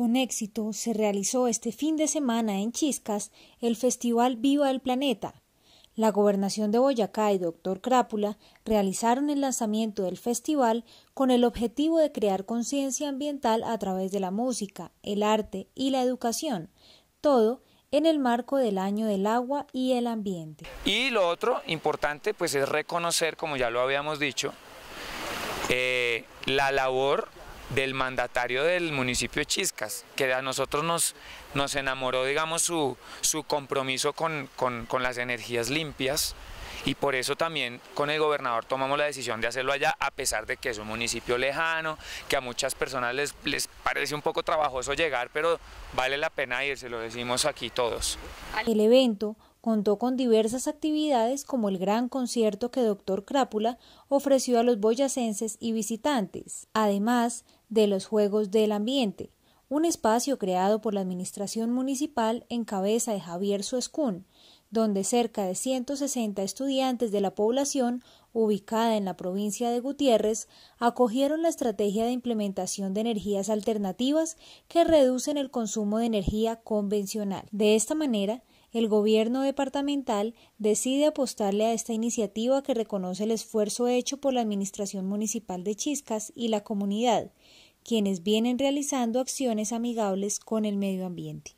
Con éxito se realizó este fin de semana en Chiscas el Festival Viva el Planeta. La Gobernación de Boyacá y Doctor Crápula realizaron el lanzamiento del festival con el objetivo de crear conciencia ambiental a través de la música, el arte y la educación, todo en el marco del año del agua y el ambiente. Y lo otro importante pues es reconocer, como ya lo habíamos dicho, eh, la labor del mandatario del municipio de Chiscas, que a nosotros nos, nos enamoró, digamos, su, compromiso con, las energías limpias y por eso también con el gobernador tomamos la decisión de hacerlo allá, a pesar de que es un municipio lejano, que a muchas personas les, parece un poco trabajoso llegar, pero vale la pena ir, se lo decimos aquí todos. El evento contó con diversas actividades como el gran concierto que Doctor Crápula ofreció a los boyacenses y visitantes. Además, de los Juegos del Ambiente, un espacio creado por la Administración Municipal en cabeza de Javier Suescún, donde cerca de 160 estudiantes de la población ubicada en la provincia de Gutiérrez acogieron la estrategia de implementación de energías alternativas que reducen el consumo de energía convencional. De esta manera, el gobierno departamental decide apostarle a esta iniciativa que reconoce el esfuerzo hecho por la Administración Municipal de Chiscas y la comunidad, quienes vienen realizando acciones amigables con el medio ambiente.